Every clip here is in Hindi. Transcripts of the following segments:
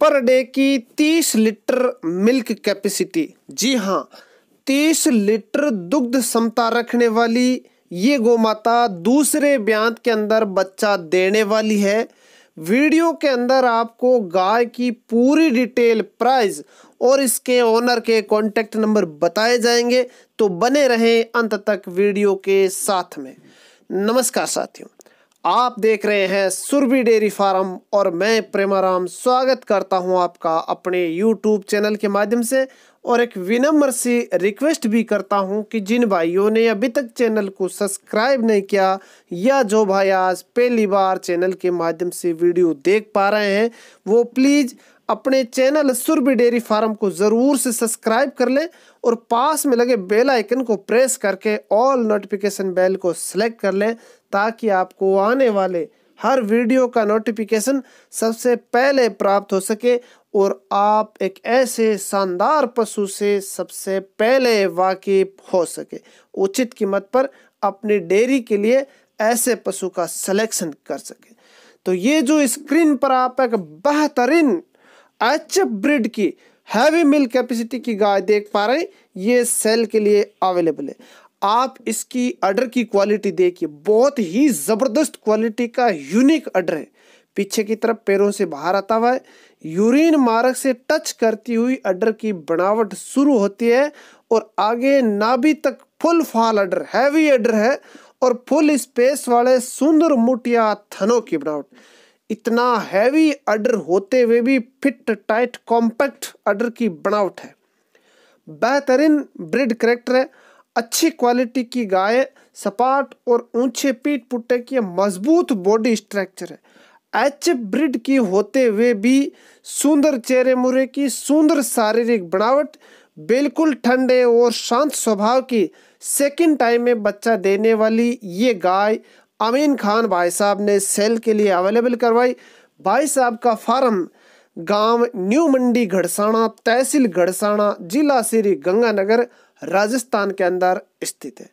पर डे की 30 लीटर मिल्क कैपेसिटी जी हाँ 30 लीटर दुग्ध क्षमता रखने वाली ये गौ माता दूसरे ब्यांत के अंदर बच्चा देने वाली है वीडियो के अंदर आपको गाय की पूरी डिटेल प्राइस और इसके ओनर के कॉन्टेक्ट नंबर बताए जाएंगे तो बने रहें अंत तक वीडियो के साथ में नमस्कार साथियों आप देख रहे हैं सुरभि डेयरी फार्म और मैं प्रेमाराम स्वागत करता हूं आपका अपने यूट्यूब चैनल के माध्यम से और एक विनम्र सी रिक्वेस्ट भी करता हूं कि जिन भाइयों ने अभी तक चैनल को सब्सक्राइब नहीं किया या जो भाई आज पहली बार चैनल के माध्यम से वीडियो देख पा रहे हैं वो प्लीज़ अपने चैनल सुरभि डेयरी फार्म को ज़रूर से सब्सक्राइब कर लें और पास में लगे बेल आइकन को प्रेस करके ऑल नोटिफिकेशन बेल को सिलेक्ट कर लें ताकि आपको आने वाले हर वीडियो का नोटिफिकेशन सबसे पहले प्राप्त हो सके और आप एक ऐसे शानदार पशु से सबसे पहले वाकिफ हो सके उचित कीमत पर अपनी डेयरी के लिए ऐसे पशु का सिलेक्शन कर सके तो ये जो स्क्रीन पर आप एक बेहतरीन एच ब्रिड की हैवी मिल कैपेसिटी की गाय देख पा रहे हैं ये सेल के लिए अवेलेबल है आप इसकी अडर की क्वालिटी देखिए बहुत ही ज़बरदस्त क्वालिटी का यूनिक अडर है पीछे की तरफ पैरों से बाहर आता हुआ है यूरिन मार्ग से टच करती हुई अडर की बनावट शुरू होती है और आगे नाभि तक फुल फाल अडर हैवी अडर है और फुल स्पेस वाले सुंदर मुटिया थनों की बनावट इतना हैवी अडर होते हुए भी फिट टाइट कॉम्पैक्ट अडर की बनावट है बेहतरीन ब्रिड करेक्टर है अच्छी क्वालिटी की गाय सपाट और ऊंचे पीठ पुट्टे की मजबूत बॉडी स्ट्रक्चर है एच ब्रिड की होते हुए भी सुंदर चेहरे मुरे की सुंदर शारीरिक बनावट बिल्कुल ठंडे और शांत स्वभाव की सेकंड टाइम में बच्चा देने वाली ये गाय अमीन खान भाई साहब ने सेल के लिए अवेलेबल करवाई भाई साहब का फार्म गांव न्यू मंडी घड़साना तहसील घड़साना जिला श्री गंगानगर राजस्थान के अंदर स्थित है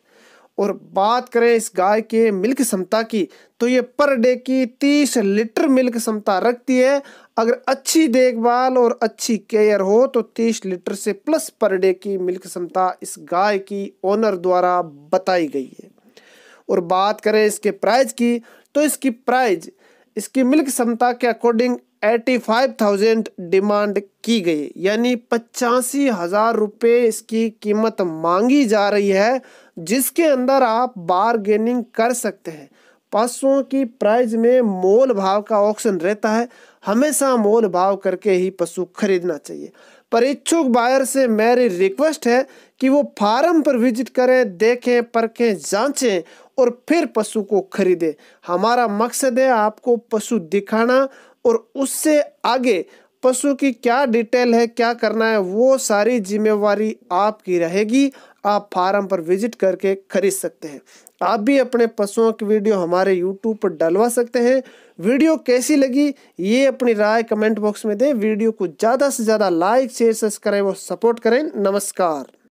और बात करें इस गाय के मिल्क क्षमता की तो ये पर डे की तीस लीटर मिल्क क्षमता रखती है अगर अच्छी देखभाल और अच्छी केयर हो तो तीस लीटर से प्लस पर डे की मिल्क क्षमता इस गाय की ओनर द्वारा बताई गई है और बात करें इसके प्राइस की तो इसकी प्राइस इसकी मिल्क क्षमता के according eighty five thousand demand की गई यानी पचासी हज़ार रुपये इसकी कीमत मांगी जा रही है जिसके अंदर आप बारगेनिंग कर सकते हैं पशुओं की प्राइस में मोल भाव का ऑप्शन रहता है हमेशा मोल भाव करके ही पशु खरीदना चाहिए पर इच्छुक बायर से मेरी रिक्वेस्ट है कि वो फार्म पर विजिट करें देखें परखें जांचें और फिर पशु को खरीदे हमारा मकसद है आपको पशु दिखाना और उससे आगे पशु की क्या डिटेल है क्या करना है वो सारी जिम्मेवारी आपकी रहेगी आप फार्म पर विजिट करके खरीद सकते हैं आप भी अपने पशुओं की वीडियो हमारे यूट्यूब पर डलवा सकते हैं वीडियो कैसी लगी ये अपनी राय कमेंट बॉक्स में दें वीडियो को ज़्यादा से ज़्यादा लाइक शेयर सब्सक्राइब और सपोर्ट करें नमस्कार